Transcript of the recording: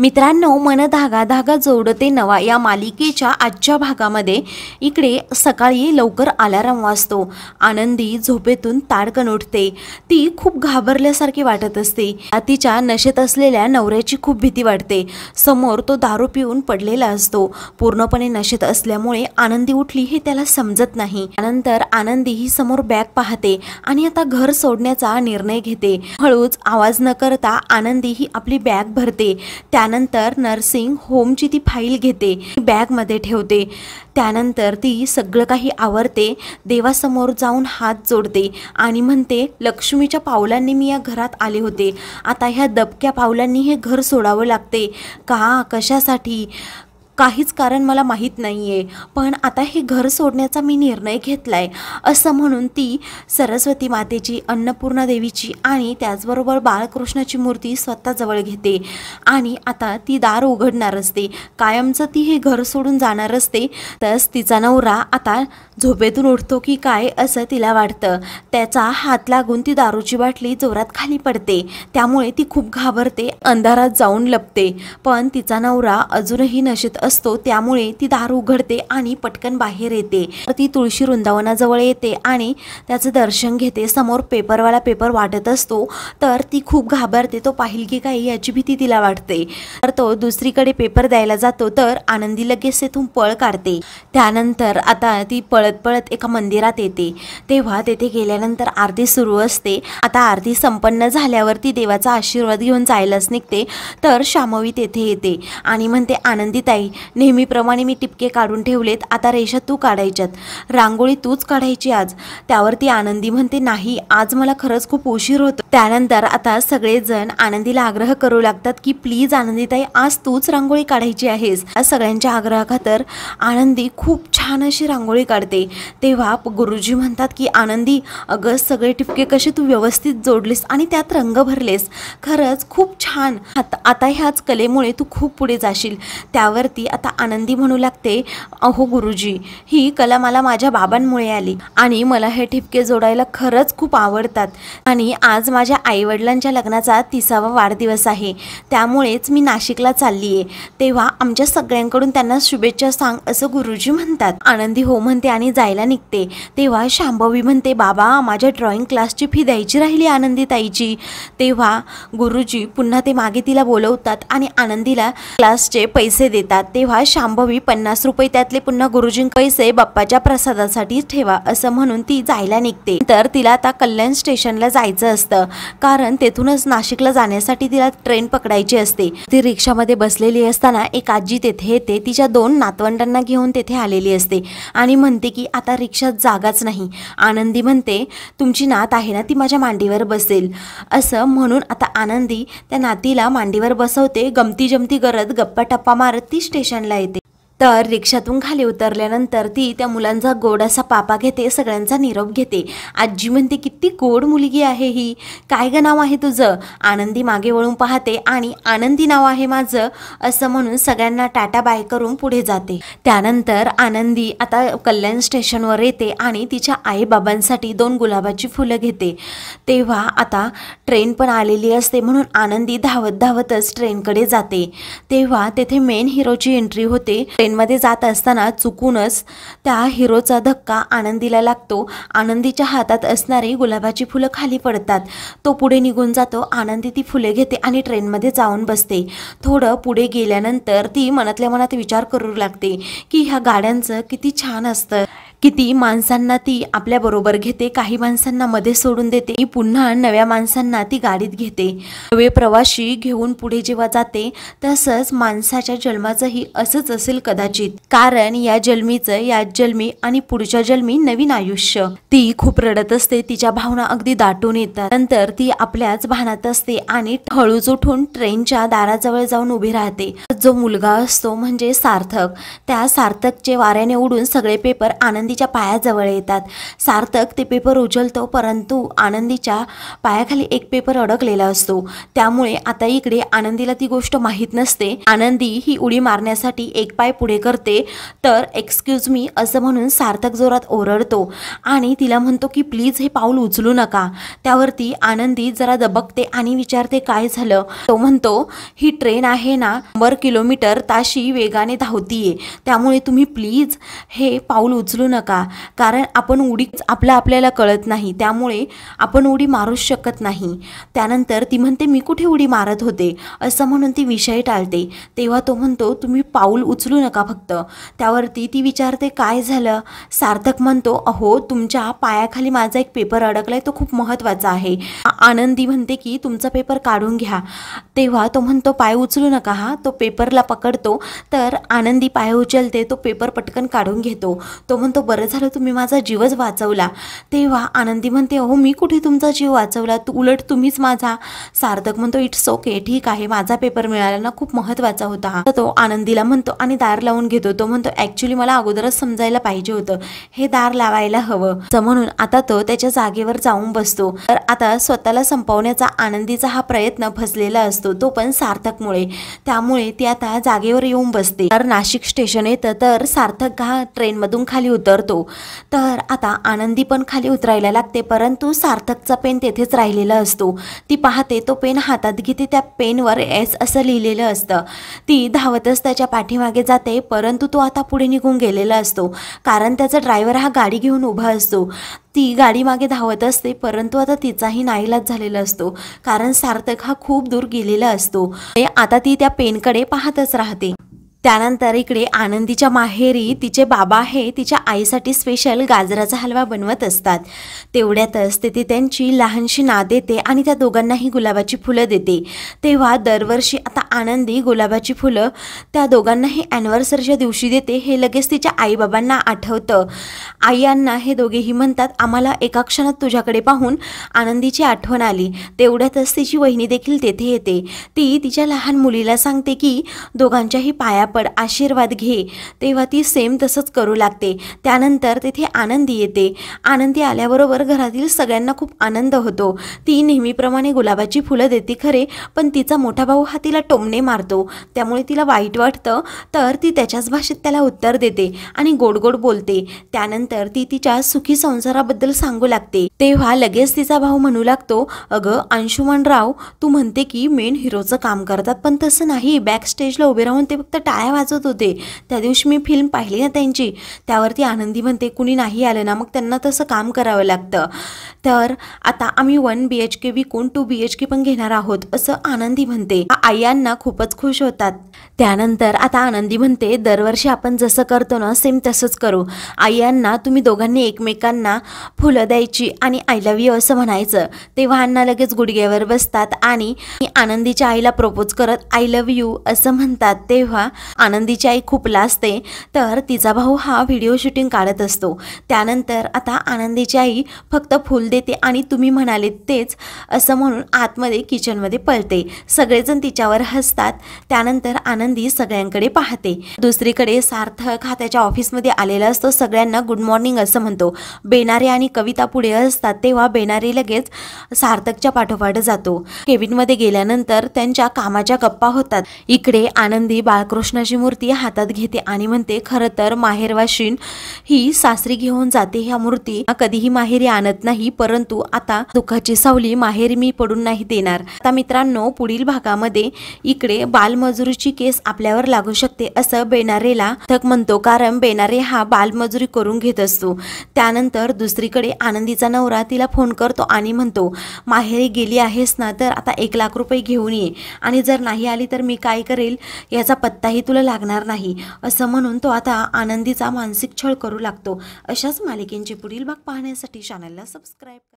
मित्रांनो मन धागा धागा जोडते नवा या मालिकेच्या आजच्या भागामध्ये इकडे सकाळी लवकर अलाराम वाजतो आनंदी झोपेतून ताडकन उठते ती खूप घाबरल्यासारखी वाटत असते तिच्या नशेत असलेल्या नवऱ्याची खूप भीती वाटते समोर तो दारू पिऊन पडलेला असतो पूर्णपणे नशेत असल्यामुळे आनंदी उठली हे त्याला समजत नाही त्यानंतर आनंदी ही समोर बॅग पाहते आणि आता घर सोडण्याचा निर्णय घेते हळूच आवाज न करता आनंदी ही आपली बॅग भरते त्या त्यानंतर नर्सिंग होमची ती फाईल घेते बॅगमध्ये ठेवते त्यानंतर ती सगळं काही आवरते देवासमोर जाऊन हात जोडते आणि म्हणते लक्ष्मीच्या पावलांनी मी या घरात आले होते आता ह्या दबक्या पावलांनी हे घर सोडावं लागते का कशासाठी काहीच कारण मला माहीत नाही आहे पण आता हे घर सोडण्याचा मी निर्णय घेतला आहे असं म्हणून ती सरस्वती मातेची अन्नपूर्णा देवीची आणि त्याचबरोबर बाळकृष्णाची मूर्ती स्वतःजवळ घेते आणि आता ती दार उघडणार असते कायमचं ती हे घर सोडून जाणार असते तस तिचा नवरा आता झोपेतून उठतो की काय असं तिला वाटतं त्याचा हात लागून ती दारूची बाटली जोरात खाली पडते त्यामुळे ती खूप घाबरते अंधारात जाऊन लपते पण तिचा नवरा अजूनही नशेत असतो त्यामुळे ती दार उघडते आणि पटकन बाहेर येते ती तुळशी वृंदावनाजवळ येते आणि त्याचं दर्शन घेते समोर पेपरवाला पेपर वाटत असतो तर ती खूप घाबरते तो पाहिल की काही याची भीती तिला वाटते तर तो दुसरीकडे पेपर द्यायला जातो तर आनंदी लगेच तेथून पळ काढते त्यानंतर आता ती पळत पळत एका मंदिरात येते तेव्हा तेथे गेल्यानंतर आरती सुरू असते आता आरती संपन्न झाल्यावर ती देवाचा आशीर्वाद घेऊन जायलाच निघते तर श्यामवी तेथे येते आणि म्हणते आनंदीताई नेहमीप्रमाणे मी टिपके काढून ठेवलेत आता रेषा तू काढायच्यात रांगोळी तूच काढायची आज त्यावरती आनंदी म्हणते नाही आज मला खरंच खूप उशीर होतो त्यानंतर आता सगळेजण आनंदीला आग्रह करू लागतात की प्लीज आनंदीताई आज तूच रांगोळी काढायची आहेस सगळ्यांच्या आग्रहाखातर आनंदी खूप छान अशी रांगोळी काढते तेव्हा गुरुजी म्हणतात की आनंदी अगं सगळे टिपके कसे तू व्यवस्थित जोडलीस आणि त्यात रंग भरलेस खरंच खूप छान आता ह्याच कलेमुळे तू खूप पुढे जाशील त्यावरती ती आता आनंदी म्हणू लागते अहो गुरुजी ही कला मला माझ्या बाबांमुळे आली आणि मला हे ठिपके जोडायला खरंच खूप आवडतात आणि आज माझ्या आईवडिलांच्या लग्नाचा तिसावा वाढदिवस आहे त्यामुळेच मी नाशिकला चालली आहे तेव्हा आमच्या सगळ्यांकडून त्यांना शुभेच्छा सांग असं गुरुजी म्हणतात आनंदी हो म्हणते आणि जायला निघते तेव्हा शांभवी म्हणते बाबा माझ्या ड्रॉइंग क्लासची फी द्यायची राहिली आनंदी ताईची तेव्हा गुरुजी पुन्हा ते मागे तिला बोलवतात आणि आनंदीला क्लासचे पैसे देतात तेव्हा शांभवी पन्नास रुपये त्यातले पुन्हा गुरुजी पैसे बाप्पाच्या प्रसादासाठी ठेवा असं म्हणून ती जायला निघते तर तिला आता कल्याण स्टेशनला जायचं असतं कारण तेथूनच नाशिकला जाण्यासाठी तिला ट्रेन पकडायची असते ती रिक्षामध्ये बसलेली असताना एक आजी तेथे येते तिच्या दोन नातवंडांना घेऊन तेथे आलेली असते आणि म्हणते की आता रिक्षात जागाच नाही आनंदी म्हणते तुमची नात आहे ना ती माझ्या मांडीवर बसेल असं म्हणून आता आनंदी त्या नातीला मांडीवर बसवते गमती जमती करत गप्पा टप्पा मारत ती स्टेशन ஸ்டேஷனில் ஐ திங்க் तर रिक्षातून खाली उतरल्यानंतर ती त्या मुलांचा गोड असा पापा घेते सगळ्यांचा निरोप घेते आजी म्हणते किती गोड मुलगी आहे ही काय गं नाव आहे तुझं आनंदी मागे वळून पाहते आणि आनंदी नाव आहे माझं असं म्हणून सगळ्यांना टाटा बाय करून पुढे जाते त्यानंतर आनंदी आता कल्याण स्टेशनवर येते आणि तिच्या आईबाबांसाठी दोन गुलाबाची फुलं घेते तेव्हा आता ट्रेन पण आलेली असते म्हणून आनंदी धावत धावतच ट्रेनकडे जाते तेव्हा तेथे मेन हिरोची एंट्री होते ट्रेनमध्ये जात असताना चुकूनच त्या हिरोचा धक्का आनंदीला लागतो आनंदीच्या हातात असणारी गुलाबाची फुलं खाली पडतात तो पुढे निघून जातो आनंदी ती फुले घेते आणि ट्रेनमध्ये जाऊन बसते थोडं पुढे गेल्यानंतर ती मनातल्या मनात विचार करू लागते की ह्या गाड्यांचं किती छान असतं किती माणसांना ती आपल्या बरोबर घेते काही माणसांना मध्ये सोडून देते पुन्हा नव्या माणसांना ती गाडीत घेते नवे प्रवाशी घेऊन पुढे जेव्हा जाते तसंच माणसाच्या जन्माचंही असंच असेल कदाचित कारण या जन्मीचं या जन्मी आणि पुढच्या जन्मी नवीन आयुष्य ती खूप रडत असते तिच्या भावना अगदी दाटून येतात नंतर ती आपल्याच भानात असते आणि हळूज उठून ट्रेनच्या दाराजवळ जाऊन उभी राहते जो मुलगा असतो म्हणजे सार्थक त्या सार्थकचे वाऱ्याने उडून सगळे पेपर आनंदी आनंदीच्या पायाजवळ येतात सार्थक ते पेपर उचलतो परंतु आनंदीच्या पायाखाली एक पेपर अडकलेला असतो त्यामुळे आता इकडे आनंदीला ती गोष्ट माहीत नसते आनंदी ही उडी मारण्यासाठी एक पाय पुढे करते तर एक्सक्यूज मी असं म्हणून सार्थक जोरात ओरडतो आणि तिला म्हणतो की प्लीज हे पाऊल उचलू नका त्यावरती आनंदी जरा दबकते आणि विचारते काय झालं तो म्हणतो ही ट्रेन आहे ना शंभर किलोमीटर ताशी वेगाने धावतीये त्यामुळे तुम्ही प्लीज हे पाऊल उचलू नका कारण आपण उडीच आपलं आपल्याला कळत नाही त्यामुळे आपण उडी मारूच शकत नाही त्यानंतर ती म्हणते मी कुठे उडी मारत होते असं म्हणून ती विषय टाळते तेव्हा तो म्हणतो तुम्ही पाऊल उचलू नका फक्त त्यावरती ती विचारते काय झालं सार्थक म्हणतो अहो तुमच्या पायाखाली माझा एक पेपर अडकला आहे तो खूप महत्त्वाचा आहे आनंदी म्हणते की तुमचा पेपर काढून घ्या तेव्हा तो म्हणतो पाय उचलू नका हा तो पेपरला पकडतो तर आनंदी पाय उचलते तो पेपर पटकन काढून घेतो तो म्हणतो बरं झालं तुम्ही माझा जीवच वाचवला तेव्हा आनंदी म्हणते अहो मी कुठे तुमचा जीव वाचवला तू उलट तुम्हीच माझा सार्थक म्हणतो इट्स ओके ठीक आहे माझा पेपर मिळाला ना खूप महत्त्वाचा होता तर तो आनंदीला म्हणतो आणि दार लावून घेतो तो म्हणतो ऍक्च्युली मला अगोदरच समजायला पाहिजे होतं हे दार लावायला हवं तर म्हणून आता तो त्याच्या जागेवर जाऊन बसतो तर आता स्वतःला संपवण्याचा आनंदीचा हा प्रयत्न फसलेला असतो तो पण सार्थकमुळे त्यामुळे ती आता जागेवर येऊन बसते तर नाशिक स्टेशन येतं तर सार्थक हा ट्रेनमधून खाली होतं उतरतो तर आता आनंदी पण खाली उतरायला लागते परंतु सार्थकचा पेन तेथेच राहिलेला असतो ती पाहते तो पेन हातात घेते त्या पेनवर एस असं लिहिलेलं असतं ती धावतच त्याच्या पाठीमागे जाते परंतु तो आता पुढे निघून गेलेला असतो कारण त्याचा ड्रायव्हर हा गाडी घेऊन उभा असतो ती गाडी मागे धावत असते परंतु आता तिचाही नाईलाज झालेला असतो कारण सार्थक हा खूप दूर गेलेला असतो आता ती त्या पेनकडे पाहतच राहते त्यानंतर इकडे आनंदीच्या माहेरी तिचे बाबा आहे तिच्या आईसाठी स्पेशल गाजराचा हलवा बनवत असतात तेवढ्यातच ते ती त्यांची लहानशी ना देते आणि त्या दोघांनाही गुलाबाची फुलं देते तेव्हा दरवर्षी आता आनंदी गुलाबाची फुलं त्या दोघांनाही ॲनिव्हर्सरीच्या दिवशी देते हे लगेच तिच्या आईबाबांना आठवतं आईयांना हे दोघेही म्हणतात आम्हाला एका क्षणात तुझ्याकडे पाहून आनंदीची आठवण आली तेवढ्यातच तिची वहिनी देखील तेथे येते ती तिच्या लहान मुलीला सांगते की दोघांच्याही पाया आपण आशीर्वाद घे तेव्हा ती सेम तसंच करू लागते त्यानंतर तिथे आनंदी येते आनंदी आल्याबरोबर घरातील सगळ्यांना खूप आनंद होतो ती नेहमीप्रमाणे गुलाबाची फुलं देते खरे पण तिचा मोठा भाऊ हा तिला टोमणे मारतो त्यामुळे तिला वाईट वाटतं तर ती त्याच्याच भाषेत त्याला उत्तर देते आणि गोड गोड बोलते त्यानंतर ती तिच्या सुखी संसाराबद्दल सांगू लागते तेव्हा लगेच तिचा भाऊ म्हणू लागतो अगं अंशुमन राव तू म्हणते की मेन हिरोचं काम करतात पण तसं नाही बॅक स्टेजला उभे राहून ते फक्त टाळ्या काय वाजत होते त्या दिवशी मी फिल्म पाहिली ना त्यांची त्यावरती आनंदी म्हणते कुणी नाही आलं ना मग त्यांना तसं काम करावं लागतं तर आता आम्ही वन बी एच के विकून टू बी एच के पण घेणार आहोत असं आनंदी म्हणते आयांना खूपच खुश होतात त्यानंतर आता आनंदी म्हणते दरवर्षी आपण जसं करतो ना सेम तसंच करू आयांना तुम्ही दोघांनी एकमेकांना फुलं द्यायची आणि आय लव्ह यू असं म्हणायचं तेव्हा अण्णा लगेच गुडघ्यावर बसतात आणि आनंदीच्या आईला प्रपोज करत आय लव्ह यू असं म्हणतात तेव्हा आनंदीची आई खूप लाजते तर तिचा भाऊ हा व्हिडिओ शूटिंग काढत असतो त्यानंतर आता आनंदीची आई फक्त फूल देते आणि तुम्ही म्हणाले तेच असं म्हणून आतमध्ये किचनमध्ये पळते सगळेजण तिच्यावर हसतात त्यानंतर आनंदी सगळ्यांकडे पाहते दुसरीकडे सार्थक हा त्याच्या ऑफिसमध्ये आलेला असतो सगळ्यांना गुड मॉर्निंग असं म्हणतो बेनारे आणि कविता पुढे असतात तेव्हा बेनारे लगेच सार्थकच्या पाठोपाठ जातो केविनमध्ये गेल्यानंतर त्यांच्या कामाच्या गप्पा होतात इकडे आनंदी बाळकृष्ण कृष्णाची मूर्ती हातात घेते आणि म्हणते खरं तर माहेरवाशीन ही सासरी घेऊन जाते ह्या मूर्ती कधीही माहेरी आणत नाही परंतु आता दुःखाची सावली माहेर मी पडून नाही देणार आता मित्रांनो पुढील भागामध्ये इकडे बालमजुरीची केस आपल्यावर लागू शकते असं बेनारेला थक म्हणतो कारण बेनारे हा बालमजुरी करून घेत असतो त्यानंतर दुसरीकडे आनंदीचा नवरा तिला फोन करतो आणि म्हणतो माहेरी गेली आहेस ना तर आता एक लाख रुपये घेऊन ये आणि जर नाही आली तर मी काय करेल याचा पत्ताही तुला लागणार नाही असं म्हणून तो आता आनंदीचा मानसिक छळ करू लागतो अशाच मालिकेंचे पुढील भाग पाहण्यासाठी चॅनलला सबस्क्राईब